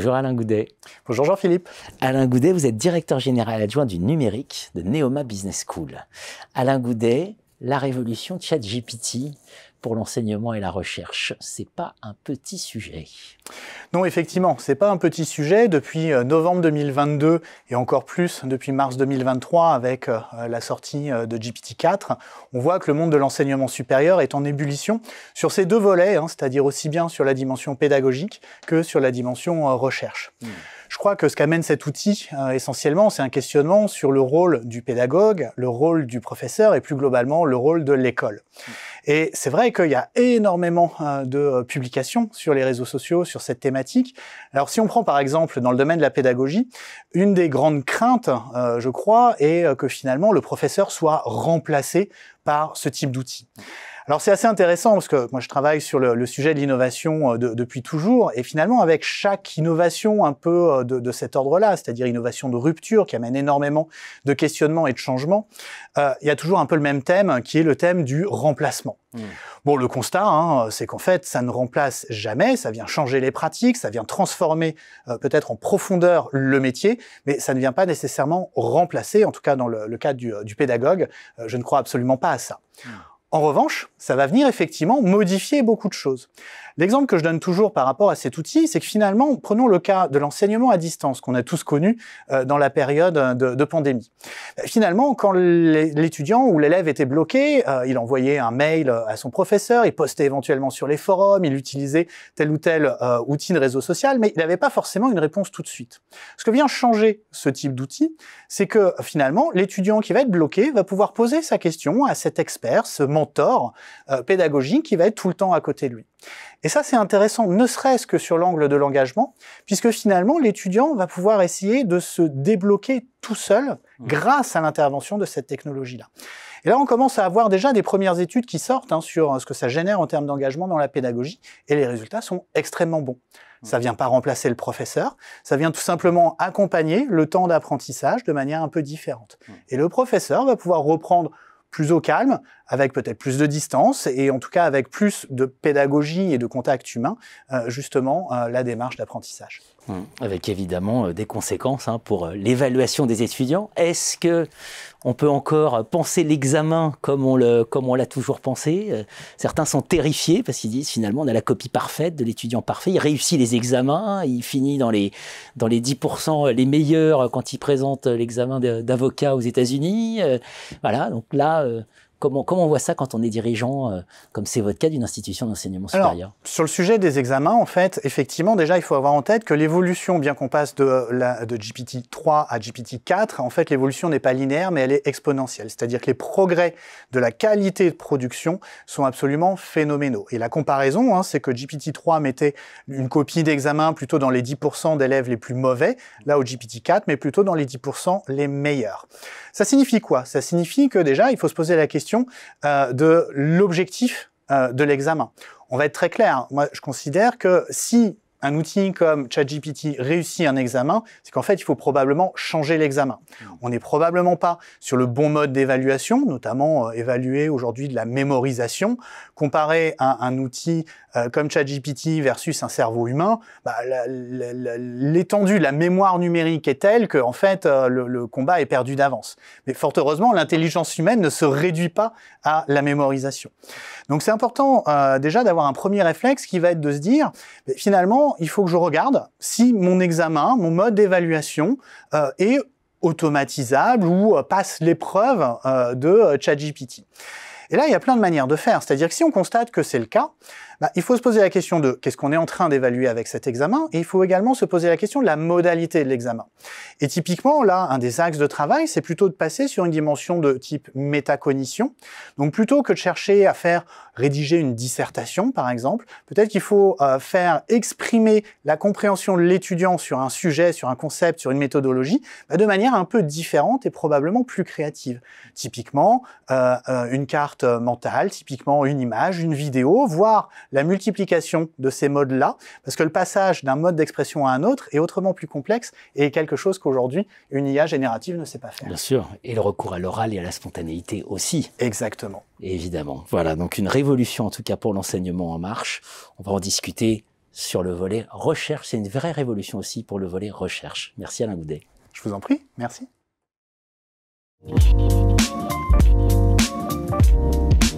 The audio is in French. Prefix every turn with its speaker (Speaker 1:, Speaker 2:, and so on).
Speaker 1: Bonjour Alain Goudet. Bonjour Jean-Philippe. Alain Goudet, vous êtes directeur général adjoint du numérique de Neoma Business School. Alain Goudet, la révolution ChatGPT pour l'enseignement et la
Speaker 2: recherche, c'est pas un petit sujet. Non, effectivement, c'est pas un petit sujet. Depuis euh, novembre 2022 et encore plus depuis mars 2023 avec euh, la sortie euh, de GPT-4, on voit que le monde de l'enseignement supérieur est en ébullition sur ces deux volets, hein, c'est-à-dire aussi bien sur la dimension pédagogique que sur la dimension recherche. Mmh. Je crois que ce qu'amène cet outil, euh, essentiellement, c'est un questionnement sur le rôle du pédagogue, le rôle du professeur et plus globalement le rôle de l'école. Et c'est vrai qu'il y a énormément euh, de euh, publications sur les réseaux sociaux sur cette thématique. Alors si on prend par exemple dans le domaine de la pédagogie, une des grandes craintes, je crois, est que finalement le professeur soit remplacé par ce type d'outils. Alors c'est assez intéressant parce que moi je travaille sur le, sujet de l'innovation euh, depuis toujours et finalement avec chaque innovation un peu euh, de, cet ordre-là, c'est-à-dire innovation de rupture qui amène énormément de questionnements et de changements, euh, il y a toujours un peu le même thème qui est le thème du remplacement. Mmh. Bon, le constat, hein, c'est qu'en fait ça ne remplace jamais, ça vient changer les pratiques, ça vient transformer peut-être en profondeur le métier, mais ça ne vient pas nécessairement remplacer, en tout cas dans le, le cadre du, pédagogue, je ne crois absolument pas ça. Hmm. En revanche, ça va venir effectivement modifier beaucoup de choses. L'exemple que je donne toujours par rapport à cet outil, c'est que finalement, prenons le cas de l'enseignement à distance qu'on a tous connu euh, dans la période euh, de, pandémie. Euh, finalement, quand l'étudiant ou l'élève était bloqué, il envoyait un mail à son professeur, il postait éventuellement sur les forums, il utilisait tel ou tel outil de réseau social, mais il n'avait pas forcément une réponse tout de suite. Ce que vient changer ce type d'outil, c'est que finalement, l'étudiant qui va être bloqué va pouvoir poser sa question à cet expert, ce mentor euh, pédagogique qui va être tout le temps à côté de lui. Et ça, c'est intéressant, ne serait-ce que sur l'angle de l'engagement, puisque finalement, l'étudiant va pouvoir essayer de se débloquer tout seul mmh. grâce à l'intervention de cette technologie-là. Et là, on commence à avoir déjà des premières études qui sortent hein, sur euh, ce que ça génère en termes d'engagement dans la pédagogie, et les résultats sont extrêmement bons. Mmh. Ça vient pas remplacer le professeur, ça vient tout simplement accompagner le temps d'apprentissage de manière un peu différente. Mmh. Et le professeur va pouvoir reprendre plus au calme, avec peut-être plus de distance et en tout cas avec plus de pédagogie et de contact humain, euh, justement, euh, la démarche d'apprentissage.
Speaker 1: Mmh. avec évidemment euh, des conséquences hein, pour euh, l'évaluation des étudiants. Est-ce que on peut encore penser l'examen comme on le comme on l'a toujours pensé euh, Certains sont terrifiés parce qu'ils disent finalement on a la copie parfaite de l'étudiant parfait, il réussit les examens, il finit dans les dans les 10% les meilleurs quand il présente l'examen d'avocat aux États-Unis. Voilà, donc là Comment, on voit ça quand on est dirigeant, euh, comme c'est votre cas, d'une institution d'enseignement supérieur
Speaker 2: Sur le sujet des examens, en fait, effectivement, déjà, il faut avoir en tête que l'évolution, bien qu'on passe de, euh, GPT-3 à GPT-4, en fait, l'évolution n'est pas linéaire, mais elle est exponentielle. C'est-à-dire que les progrès de la qualité de production sont absolument phénoménaux. Et la comparaison, hein, c'est que GPT-3 mettait une copie d'examen plutôt dans les 10% d'élèves les plus mauvais, là au GPT-4, mais plutôt dans les 10% les meilleurs. Ça signifie quoi Ça signifie que déjà, il faut se poser la question euh, de l'objectif euh, de l'examen. On va être très clair. Hein. Moi, je considère que si un outil comme ChatGPT réussit un examen, c'est qu'en fait, il faut probablement changer l'examen. Hmm. On n'est probablement pas sur le bon mode d'évaluation, notamment euh, évaluer aujourd'hui de la mémorisation. Comparé à un outil euh, comme ChatGPT versus un cerveau humain, bah, l'étendue de la mémoire numérique est telle que, en fait, euh, le, combat est perdu d'avance. Mais fort heureusement, l'intelligence humaine ne se réduit pas à la mémorisation. Donc, c'est important déjà d'avoir un premier réflexe qui va être de se dire, finalement, il faut que je regarde si mon examen, mon mode d'évaluation euh, est automatisable ou euh, passe l'épreuve euh, de ChatGPT. Et là, il y a plein de manières de faire. C'est-à-dire que si on constate que c'est le cas, bah, il faut se poser la question de qu'est-ce qu'on est en train d'évaluer avec cet examen, et il faut également se poser la question de la modalité de l'examen. Et typiquement, là, un des axes de travail, c'est plutôt de passer sur une dimension de type métacognition. Donc plutôt que de chercher à faire rédiger une dissertation, par exemple, peut-être qu'il faut euh, faire exprimer la compréhension de l'étudiant sur un sujet, sur un concept, sur une méthodologie, bah, de manière un peu différente et probablement plus créative. Typiquement, euh, euh une carte euh, mental, typiquement une image, une vidéo, voire la multiplication de ces modes-là, parce que le passage d'un mode d'expression à un autre est autrement plus complexe et quelque chose qu'aujourd'hui une IA générative ne sait pas faire.
Speaker 1: Bien sûr, et le recours à l'oral et à la spontanéité aussi. Exactement. Évidemment. Voilà, donc une révolution en tout cas pour l'enseignement en marche. On va en discuter sur le volet recherche. C'est une vraie révolution aussi pour le volet recherche. Merci Alain Goudet. Je vous en prie, merci. you.